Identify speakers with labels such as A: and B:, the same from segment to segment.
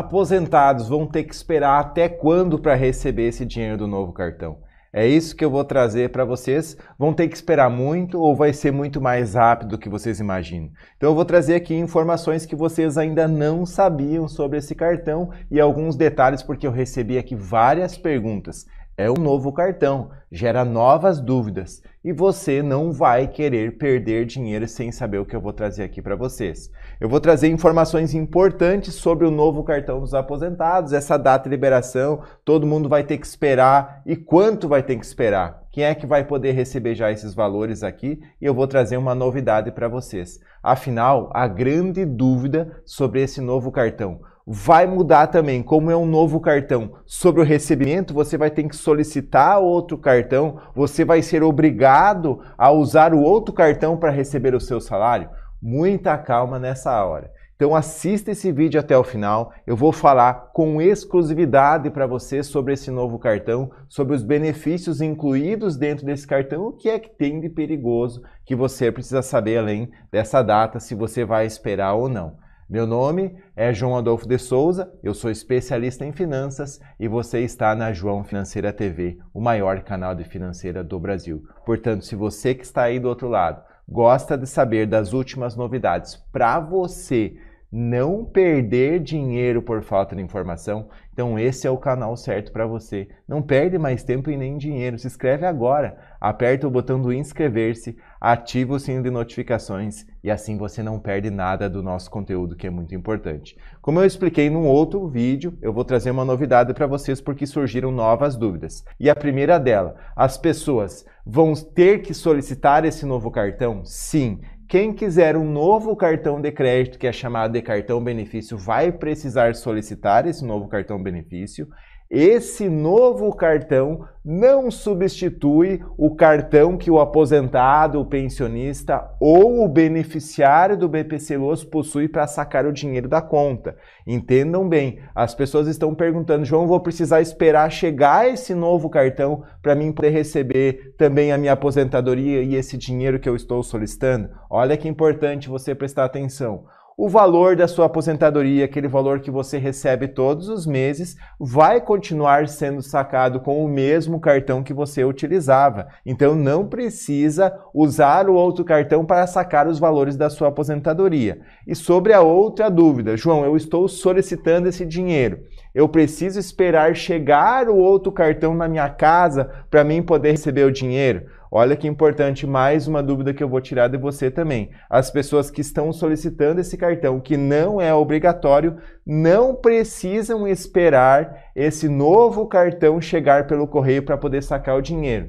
A: aposentados vão ter que esperar até quando para receber esse dinheiro do novo cartão? É isso que eu vou trazer para vocês. Vão ter que esperar muito ou vai ser muito mais rápido do que vocês imaginam. Então eu vou trazer aqui informações que vocês ainda não sabiam sobre esse cartão e alguns detalhes porque eu recebi aqui várias perguntas é um novo cartão, gera novas dúvidas e você não vai querer perder dinheiro sem saber o que eu vou trazer aqui para vocês. Eu vou trazer informações importantes sobre o novo cartão dos aposentados, essa data de liberação, todo mundo vai ter que esperar e quanto vai ter que esperar. Quem é que vai poder receber já esses valores aqui? E eu vou trazer uma novidade para vocês. Afinal, a grande dúvida sobre esse novo cartão vai mudar também. Como é um novo cartão, sobre o recebimento, você vai ter que solicitar outro cartão, você vai ser obrigado a usar o outro cartão para receber o seu salário. Muita calma nessa hora. Então assista esse vídeo até o final. Eu vou falar com exclusividade para você sobre esse novo cartão, sobre os benefícios incluídos dentro desse cartão, o que é que tem de perigoso que você precisa saber além dessa data, se você vai esperar ou não. Meu nome é João Adolfo de Souza, eu sou especialista em finanças e você está na João Financeira TV, o maior canal de financeira do Brasil. Portanto, se você que está aí do outro lado gosta de saber das últimas novidades para você não perder dinheiro por falta de informação. Então esse é o canal certo para você. Não perde mais tempo e nem dinheiro. Se inscreve agora. Aperta o botão do inscrever-se, ativa o sino de notificações e assim você não perde nada do nosso conteúdo que é muito importante. Como eu expliquei num outro vídeo, eu vou trazer uma novidade para vocês porque surgiram novas dúvidas. E a primeira dela, as pessoas vão ter que solicitar esse novo cartão? Sim. Quem quiser um novo cartão de crédito, que é chamado de cartão benefício, vai precisar solicitar esse novo cartão benefício. Esse novo cartão não substitui o cartão que o aposentado, o pensionista ou o beneficiário do BPC Los possui para sacar o dinheiro da conta. Entendam bem, as pessoas estão perguntando: João, vou precisar esperar chegar esse novo cartão para mim poder receber também a minha aposentadoria e esse dinheiro que eu estou solicitando? Olha que importante você prestar atenção o valor da sua aposentadoria, aquele valor que você recebe todos os meses, vai continuar sendo sacado com o mesmo cartão que você utilizava. Então não precisa usar o outro cartão para sacar os valores da sua aposentadoria. E sobre a outra dúvida, João, eu estou solicitando esse dinheiro. Eu preciso esperar chegar o outro cartão na minha casa para mim poder receber o dinheiro. Olha que importante, mais uma dúvida que eu vou tirar de você também. As pessoas que estão solicitando esse cartão, que não é obrigatório, não precisam esperar esse novo cartão chegar pelo correio para poder sacar o dinheiro.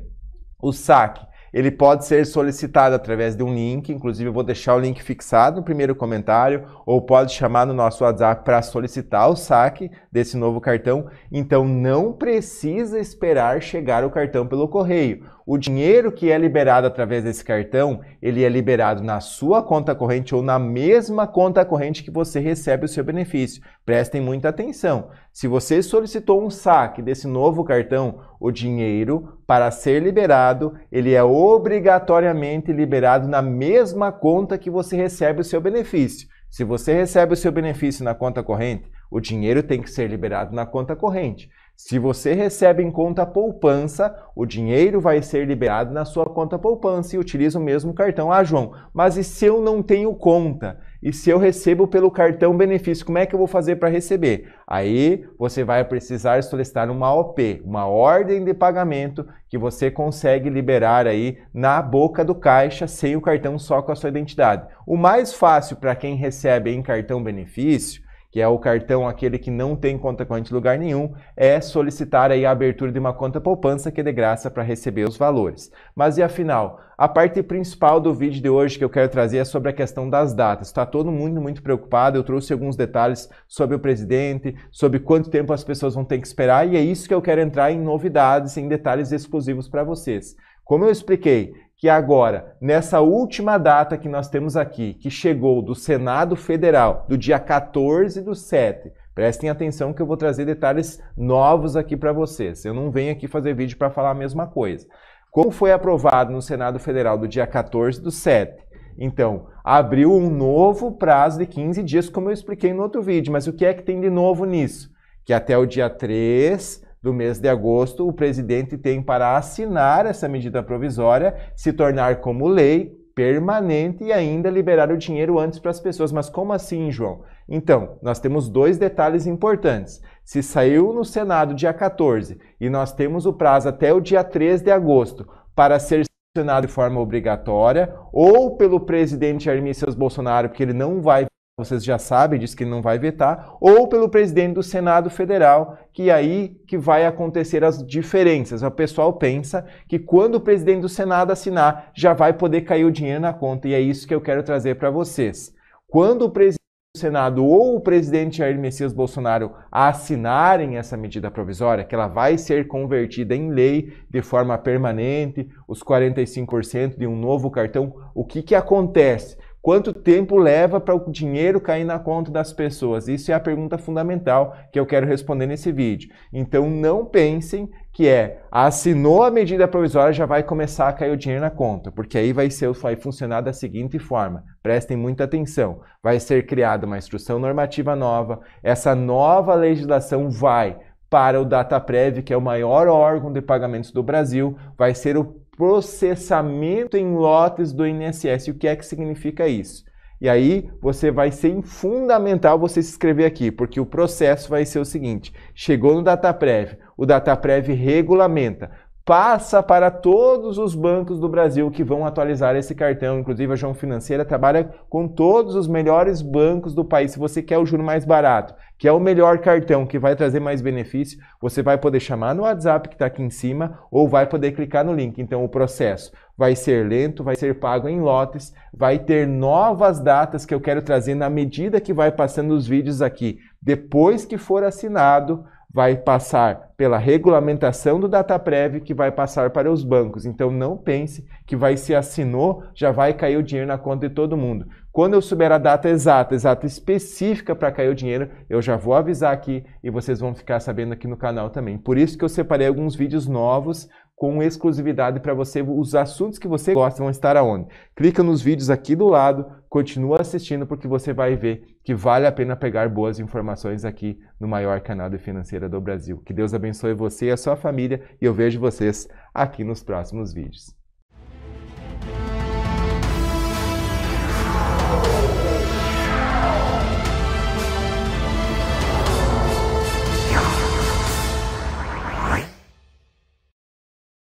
A: O saque ele pode ser solicitado através de um link, inclusive eu vou deixar o link fixado no primeiro comentário, ou pode chamar no nosso WhatsApp para solicitar o saque desse novo cartão. Então não precisa esperar chegar o cartão pelo correio. O dinheiro que é liberado através desse cartão, ele é liberado na sua conta corrente ou na mesma conta corrente que você recebe o seu benefício. Prestem muita atenção. Se você solicitou um saque desse novo cartão, o dinheiro, para ser liberado, ele é obrigatoriamente liberado na mesma conta que você recebe o seu benefício. Se você recebe o seu benefício na conta corrente, o dinheiro tem que ser liberado na conta corrente. Se você recebe em conta poupança, o dinheiro vai ser liberado na sua conta poupança e utiliza o mesmo cartão. Ah, João, mas e se eu não tenho conta? E se eu recebo pelo cartão benefício, como é que eu vou fazer para receber? Aí você vai precisar solicitar uma OP, uma ordem de pagamento que você consegue liberar aí na boca do caixa sem o cartão só com a sua identidade. O mais fácil para quem recebe em cartão benefício que é o cartão aquele que não tem conta corrente em lugar nenhum, é solicitar aí a abertura de uma conta poupança que é de graça para receber os valores. Mas e afinal, a parte principal do vídeo de hoje que eu quero trazer é sobre a questão das datas. Está todo mundo muito preocupado, eu trouxe alguns detalhes sobre o presidente, sobre quanto tempo as pessoas vão ter que esperar e é isso que eu quero entrar em novidades, em detalhes exclusivos para vocês. Como eu expliquei, que agora, nessa última data que nós temos aqui, que chegou do Senado Federal, do dia 14 do 7, prestem atenção que eu vou trazer detalhes novos aqui para vocês. Eu não venho aqui fazer vídeo para falar a mesma coisa. Como foi aprovado no Senado Federal do dia 14 do 7, então, abriu um novo prazo de 15 dias, como eu expliquei no outro vídeo. Mas o que é que tem de novo nisso? Que até o dia 3 do mês de agosto, o presidente tem para assinar essa medida provisória, se tornar como lei permanente e ainda liberar o dinheiro antes para as pessoas. Mas como assim, João? Então, nós temos dois detalhes importantes. Se saiu no Senado dia 14 e nós temos o prazo até o dia 3 de agosto para ser sancionado de forma obrigatória ou pelo presidente Jair Bolsonaro, porque ele não vai vocês já sabem, diz que não vai vetar, ou pelo presidente do Senado Federal, que é aí que vai acontecer as diferenças. O pessoal pensa que quando o presidente do Senado assinar, já vai poder cair o dinheiro na conta, e é isso que eu quero trazer para vocês. Quando o presidente do Senado ou o presidente Jair Messias Bolsonaro assinarem essa medida provisória, que ela vai ser convertida em lei de forma permanente, os 45% de um novo cartão, o que, que acontece? Quanto tempo leva para o dinheiro cair na conta das pessoas? Isso é a pergunta fundamental que eu quero responder nesse vídeo. Então não pensem que é ah, assinou a medida provisória já vai começar a cair o dinheiro na conta, porque aí vai ser vai funcionar da seguinte forma. Prestem muita atenção. Vai ser criada uma instrução normativa nova. Essa nova legislação vai para o DataPrev, que é o maior órgão de pagamentos do Brasil, vai ser o processamento em lotes do INSS. O que é que significa isso? E aí você vai ser fundamental você se inscrever aqui, porque o processo vai ser o seguinte: chegou no DataPrev, o DataPrev regulamenta passa para todos os bancos do Brasil que vão atualizar esse cartão. Inclusive, a João Financeira trabalha com todos os melhores bancos do país. Se você quer o juro mais barato, que é o melhor cartão, que vai trazer mais benefício, você vai poder chamar no WhatsApp que está aqui em cima ou vai poder clicar no link. Então, o processo vai ser lento, vai ser pago em lotes, vai ter novas datas que eu quero trazer na medida que vai passando os vídeos aqui. Depois que for assinado, vai passar pela regulamentação do DataPrev, que vai passar para os bancos. Então não pense que vai se assinou, já vai cair o dinheiro na conta de todo mundo. Quando eu souber a data exata, exata específica para cair o dinheiro, eu já vou avisar aqui e vocês vão ficar sabendo aqui no canal também. Por isso que eu separei alguns vídeos novos com exclusividade para você. Os assuntos que você gosta vão estar aonde? Clica nos vídeos aqui do lado, continua assistindo porque você vai ver que vale a pena pegar boas informações aqui no maior canal de financeira do Brasil. Que Deus abençoe você e a sua família e eu vejo vocês aqui nos próximos vídeos.